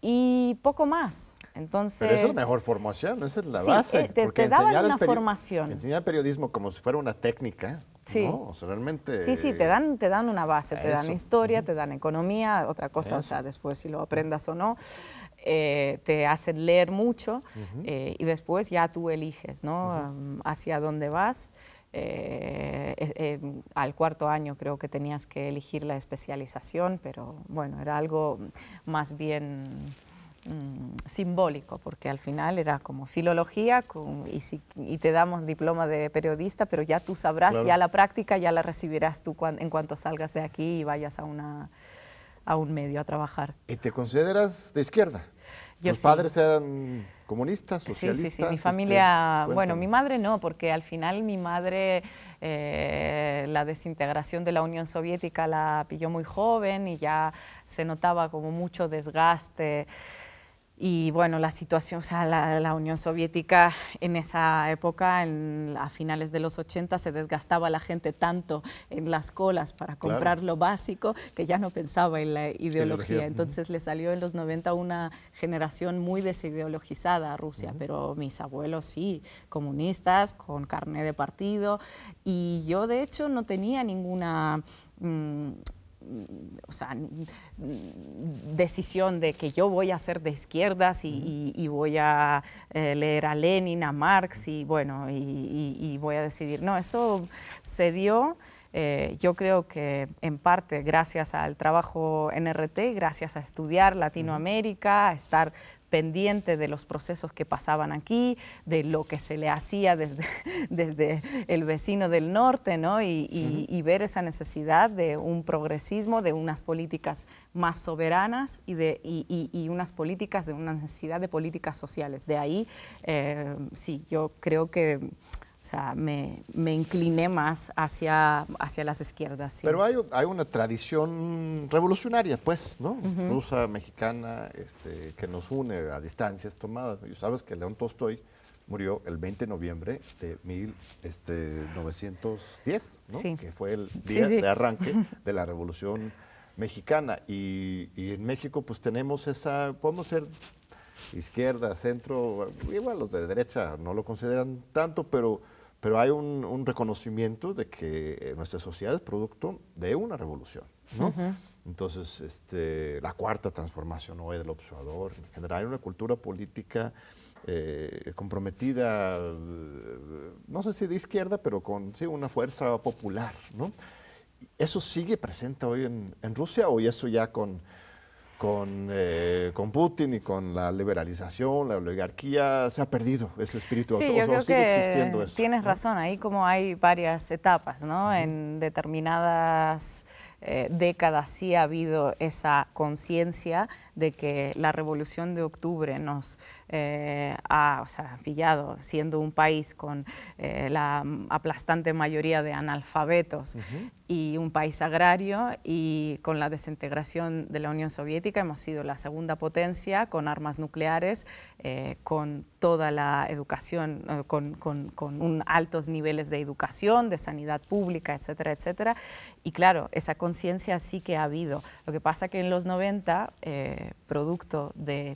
y poco más. Entonces, Pero esa es la mejor formación, esa es la base. Eh, te, te daban una formación. Enseñar periodismo como si fuera una técnica, Sí. Sí, te dan, te dan una base, te dan historia, te dan economía, otra cosa, o sea, después si lo aprendas o no, eh, te hacen leer mucho eh, y después ya tú eliges, ¿no? hacia dónde vas. Eh, al cuarto año creo que tenías que elegir la especialización, pero bueno, era algo más bien Mm, simbólico, porque al final era como filología con, y, te damos diploma de periodista, pero ya tú sabrás, ya la práctica ya la recibirás tú en cuanto salgas de aquí y vayas a, una, a un medio a trabajar. ¿Y te consideras de izquierda? Mis ¿Tus padres eran comunistas, socialistas? Sí, sí, sí. Mi este, familia, bueno, mi madre no, porque al final mi madre, eh, la desintegración de la Unión Soviética la pilló muy joven y ya se notaba como mucho desgaste. Y bueno, la situación, o sea, la, Unión Soviética en esa época, en, a finales de los 80, se desgastaba la gente tanto en las colas para comprar lo básico que ya no pensaba en la ideología. Entonces le salió en los 90 una generación muy desideologizada a Rusia, pero mis abuelos sí, comunistas, con carné de partido. Y yo, de hecho, no tenía ninguna... Mm, o sea, decisión de que yo voy a ser de izquierdas y, voy a eh, leer a Lenin, a Marx y bueno, y, voy a decidir. No, eso se dio. Eh, yo creo que en parte gracias al trabajo NRT, gracias a estudiar Latinoamérica, a estar pendiente de los procesos que pasaban aquí, de lo que se le hacía desde, desde el vecino del norte, ¿no? Y, ver esa necesidad de un progresismo, de unas políticas más soberanas y, de, unas políticas, de una necesidad de políticas sociales. De ahí, eh, sí, yo creo que o sea, me, incliné más hacia, hacia las izquierdas. Pero hay, hay, una tradición revolucionaria, pues, ¿no? Rusa, mexicana, este, que nos une a distancias tomadas. Y sabes que León Tolstoy murió el 20 de noviembre de 1910, este, ¿no? que fue el día de arranque de la Revolución Mexicana. Y, y en México, pues, tenemos esa, podemos ser izquierda, centro, igual los de derecha no lo consideran tanto, pero pero hay un, reconocimiento de que eh, nuestra sociedad es producto de una revolución, Entonces, este, la cuarta transformación hoy del observador, hay una cultura política eh, comprometida, eh, no sé si de izquierda, pero con una fuerza popular, ¿no? ¿Eso sigue presente hoy en, en Rusia o eso ya con eh, con, Putin y con la liberalización, la oligarquía, se ha perdido ese espíritu. Sí, o, yo creo sigue que existiendo eso, Tienes razón, ahí como hay varias etapas, ¿no? En determinadas eh, décadas sí ha habido esa conciencia de que la revolución de octubre nos eh, ha pillado siendo un país con eh, la aplastante mayoría de analfabetos y un país agrario y con la desintegración de la Unión Soviética hemos sido la segunda potencia con armas nucleares, eh, con toda la educación, con, altos niveles de educación, de sanidad pública, etcétera, etcétera. Y claro, esa conciencia sí que ha habido. Lo que pasa que en los 90 producto eh,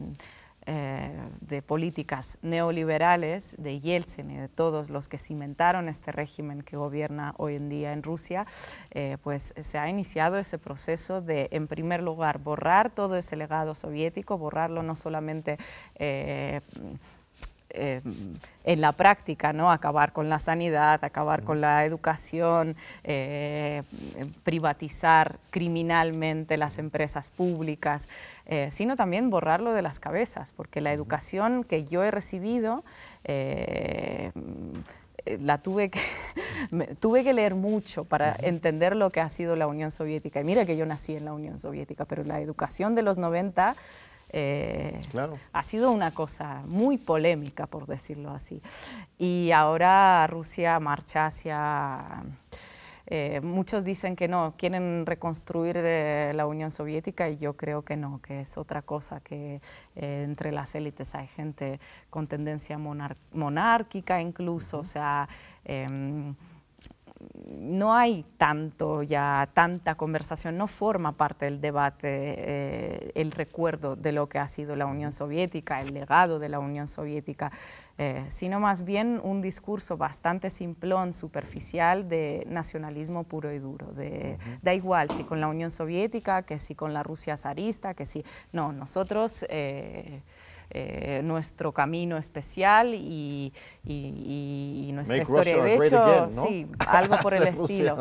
de, políticas neoliberales de Yeltsin y de todos los que cimentaron este régimen que gobierna hoy en día en Rusia, eh, pues se ha iniciado ese proceso de, en primer lugar, borrar todo ese legado soviético, borrarlo no solamente... Eh, en la práctica, ¿no? acabar con la sanidad, acabar con la educación, privatizar criminalmente las empresas públicas, eh, sino también borrarlo de las cabezas, porque la educación que yo he recibido... Eh, mm, la tuve que, tuve que leer mucho para entender lo que ha sido la Unión Soviética. Y mira que yo nací en la Unión Soviética, pero la educación de los 90 eh, ha sido una cosa muy polémica, por decirlo así. Y ahora Rusia marcha hacia eh, muchos dicen que no, quieren reconstruir eh, la Unión Soviética y yo creo que no, que es otra cosa, que eh, entre las élites hay gente con tendencia monárquica incluso, o sea em, no hay tanto ya, tanta conversación, no forma parte del debate el recuerdo de lo que ha sido la Unión Soviética, el legado de la Unión Soviética. Eh, sino más bien un discurso bastante simplón, superficial de nacionalismo puro y duro. Da igual si con la Unión Soviética, que si con la Rusia zarista, que si... No, nosotros... Eh, eh, nuestro camino especial y, nuestra historia. de hecho, sí, algo por el estilo.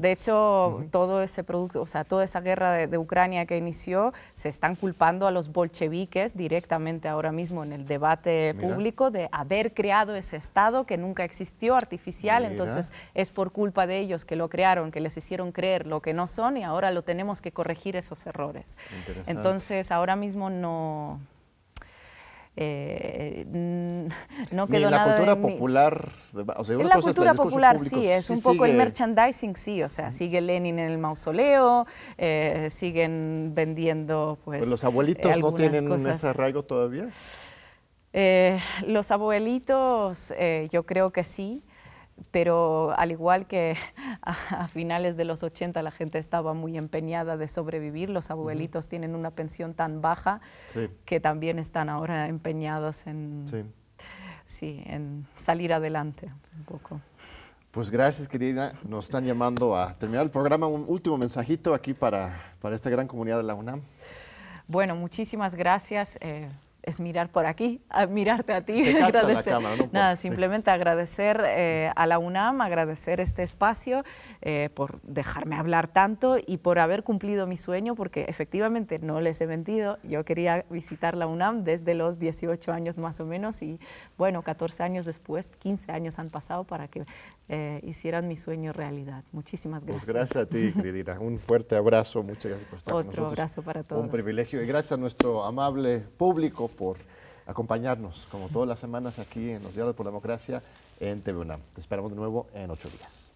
De hecho, todo ese producto, o sea, toda esa guerra de, Ucrania que inició, se están culpando a los bolcheviques directamente ahora mismo en el debate público de haber creado ese Estado que nunca existió, artificial, entonces es por culpa de ellos que lo crearon, que les hicieron creer lo que no son y ahora lo tenemos que corregir esos errores. Entonces, ahora mismo no eh, no quedó la cultura popular, la cultura popular, sí, es un poco el merchandising, sí, o sea, sigue Lenin en el mausoleo, eh, siguen vendiendo, pues. los abuelitos no tienen ese arraigo todavía. Eh, los abuelitos, eh, yo creo que sí pero al igual que a, finales de los 80 la gente estaba muy empeñada de sobrevivir, los abuelitos tienen una pensión tan baja que también están ahora empeñados en, en salir adelante un poco. Pues gracias, querida. Nos están llamando a terminar el programa. Un último mensajito aquí para, esta gran comunidad de la UNAM. Bueno, muchísimas gracias. Eh, es mirar por aquí, mirarte a ti. Nada, simplemente agradecer eh, a la UNAM, agradecer este espacio eh, por dejarme hablar tanto y por haber cumplido mi sueño, porque efectivamente no les he mentido. Yo quería visitar la UNAM desde los 18 años más o menos y bueno, 14 años después, 15 años han pasado para que eh, hicieran mi sueño realidad. Muchísimas pues gracias. gracias a ti, Cristina. Un fuerte abrazo. Muchas gracias por estar Otro abrazo para todos. Un privilegio. Y gracias a nuestro amable público por acompañarnos, como todas las semanas, aquí en los Diálogos por la Democracia en TV UNAM. Te esperamos de nuevo en ocho días.